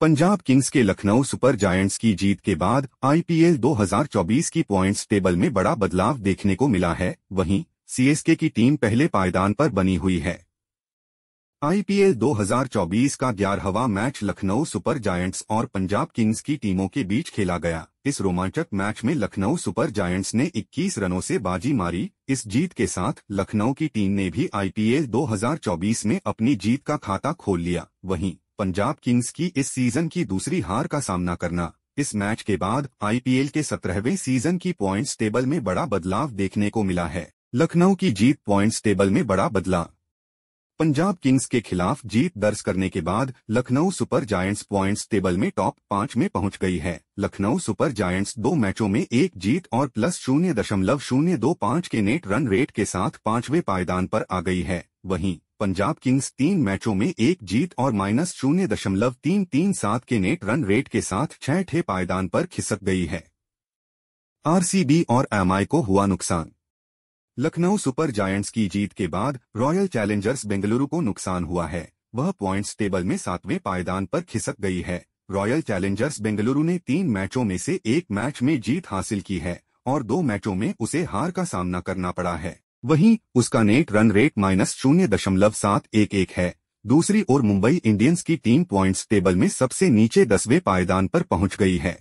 Punjab Kings के Lucknow super giants की जीत के बाद आईपीएल 2024 की पॉइंट्स टेबल में बड़ा बदलाव देखने को मिला है वहीं सीएसके की टीम पहले पायदान पर बनी हुई है आईपीएल 2024 का ग्यारहवा मैच लखनऊ सुपर जायंट्स और पंजाब किंग्स की टीमों के बीच खेला गया इस रोमांचक मैच में लखनऊ सुपर जायंट्स ने 21 रनों से बाजी मारी इस जीत के साथ लखनऊ की टीम ने भी आईपीएल 2024 में अपनी जीत का खाता खोल लिया वहीं पंजाब किंग्स की इस सीजन की दूसरी हार का सामना करना इस मैच के बाद आईपीएल के सत्रहवें सीजन की पॉइंट्स टेबल में बड़ा बदलाव देखने को मिला है लखनऊ की जीत पॉइंट्स टेबल में बड़ा बदलाव पंजाब किंग्स के खिलाफ जीत दर्ज करने के बाद Lucknow super giants points table में टॉप पाँच में पहुंच गई है लखनऊ सुपर जायंट्स दो मैचों में एक जीत और प्लस शून्य दशमलव शून्य दो पाँच के नेट रन रेट के साथ पाँचवे पायदान पर आ गई है वहीं पंजाब किंग्स तीन मैचों में एक जीत और माइनस शून्य दशमलव तीन तीन सात के नेट रन रेट के साथ छठे पायदान पर खिसक गई है आरसीबी और एमआई को हुआ नुकसान लखनऊ सुपर जायंट्स की जीत के बाद रॉयल चैलेंजर्स बेंगलुरु को नुकसान हुआ है वह पॉइंट्स टेबल में सातवें पायदान पर खिसक गई है रॉयल चैलेंजर्स बेंगलुरु ने तीन मैचों में से एक मैच में जीत हासिल की है और दो मैचों में उसे हार का सामना करना पड़ा है वहीं उसका नेट रन रेट माइनस शून्य दशमलव सात एक एक है दूसरी ओर मुंबई इंडियंस की टीम पॉइंट्स टेबल में सबसे नीचे दसवें पायदान पर पहुंच गई है